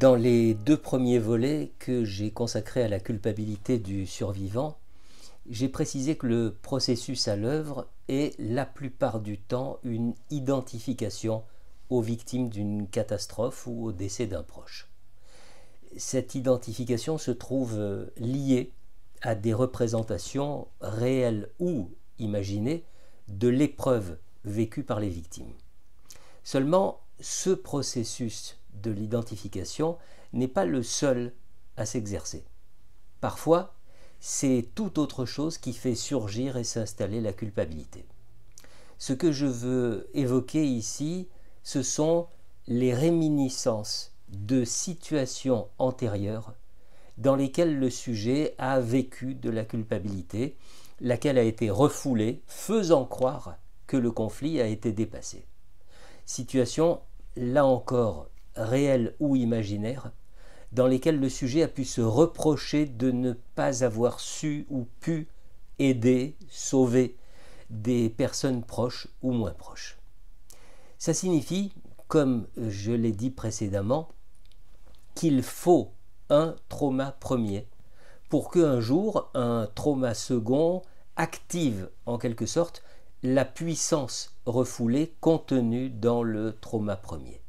Dans les deux premiers volets que j'ai consacrés à la culpabilité du survivant, j'ai précisé que le processus à l'œuvre est la plupart du temps une identification aux victimes d'une catastrophe ou au décès d'un proche. Cette identification se trouve euh, liée à des représentations réelles ou imaginées de l'épreuve vécue par les victimes. Seulement, ce processus de l'identification n'est pas le seul à s'exercer. Parfois, c'est tout autre chose qui fait surgir et s'installer la culpabilité. Ce que je veux évoquer ici, ce sont les réminiscences de situations antérieures dans lesquelles le sujet a vécu de la culpabilité, laquelle a été refoulée, faisant croire que le conflit a été dépassé. Situation, là encore, réelles ou imaginaires, dans lesquelles le sujet a pu se reprocher de ne pas avoir su ou pu aider, sauver des personnes proches ou moins proches. Ça signifie, comme je l'ai dit précédemment, qu'il faut un trauma premier pour qu'un jour un trauma second active en quelque sorte la puissance refoulée contenue dans le trauma premier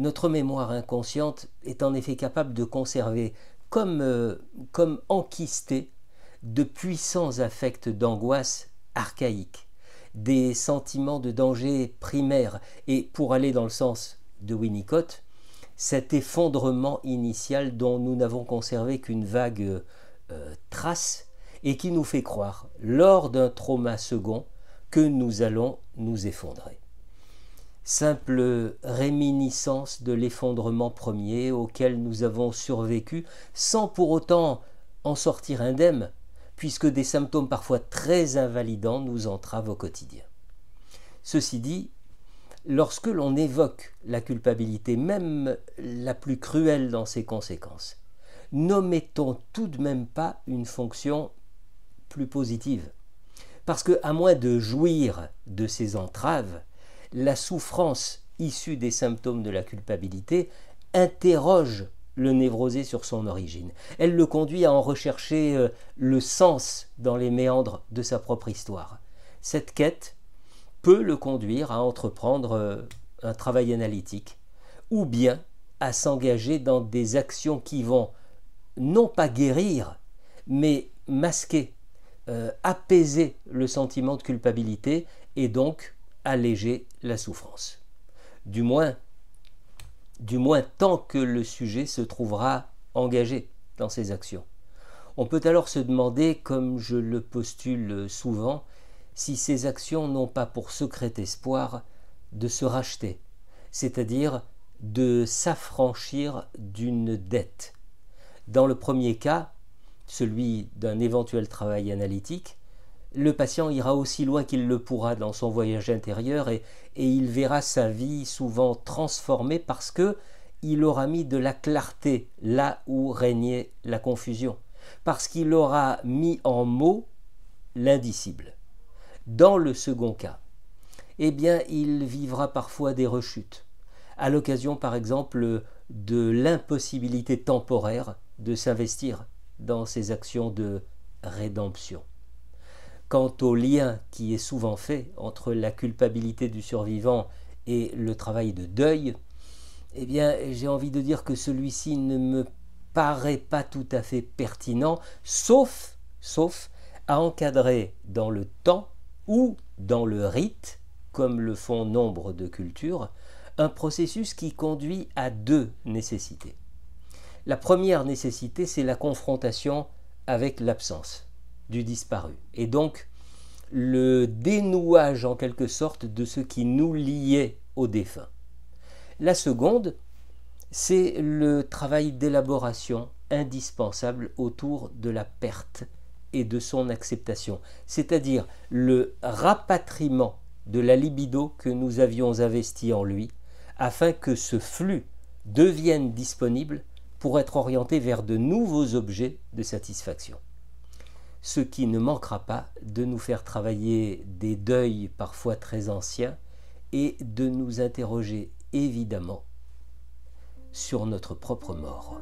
notre mémoire inconsciente est en effet capable de conserver comme, euh, comme enquistée de puissants affects d'angoisse archaïques, des sentiments de danger primaires, et pour aller dans le sens de Winnicott, cet effondrement initial dont nous n'avons conservé qu'une vague euh, trace et qui nous fait croire, lors d'un trauma second, que nous allons nous effondrer simple réminiscence de l'effondrement premier auquel nous avons survécu sans pour autant en sortir indemne, puisque des symptômes parfois très invalidants nous entravent au quotidien. Ceci dit, lorsque l'on évoque la culpabilité, même la plus cruelle dans ses conséquences, n'omettons tout de même pas une fonction plus positive. Parce que, à moins de jouir de ces entraves, la souffrance issue des symptômes de la culpabilité interroge le névrosé sur son origine. Elle le conduit à en rechercher euh, le sens dans les méandres de sa propre histoire. Cette quête peut le conduire à entreprendre euh, un travail analytique ou bien à s'engager dans des actions qui vont non pas guérir, mais masquer, euh, apaiser le sentiment de culpabilité et donc alléger la souffrance. Du moins, du moins tant que le sujet se trouvera engagé dans ses actions. On peut alors se demander, comme je le postule souvent, si ces actions n'ont pas pour secret espoir de se racheter, c'est-à-dire de s'affranchir d'une dette. Dans le premier cas, celui d'un éventuel travail analytique, le patient ira aussi loin qu'il le pourra dans son voyage intérieur et, il verra sa vie souvent transformée parce que il aura mis de la clarté là où régnait la confusion, parce qu'il aura mis en mots l'indicible. Dans le second cas, eh bien, il vivra parfois des rechutes, à l'occasion par exemple de l'impossibilité temporaire de s'investir dans ses actions de rédemption. Quant au lien qui est souvent fait entre la culpabilité du survivant et le travail de deuil, eh bien, j'ai envie de dire que celui-ci ne me paraît pas tout à fait pertinent, sauf, sauf à encadrer dans le temps ou dans le rite, comme le font nombre de cultures, un processus qui conduit à deux nécessités. La première nécessité, c'est la confrontation avec l'absence du disparu. Et donc, le dénouage en quelque sorte de ce qui nous liait au défunt. La seconde, c'est le travail d'élaboration indispensable autour de la perte et de son acceptation, c'est-à-dire le rapatriement de la libido que nous avions investi en lui, afin que ce flux devienne disponible pour être orienté vers de nouveaux objets de satisfaction ce qui ne manquera pas de nous faire travailler des deuils parfois très anciens et de nous interroger évidemment sur notre propre mort.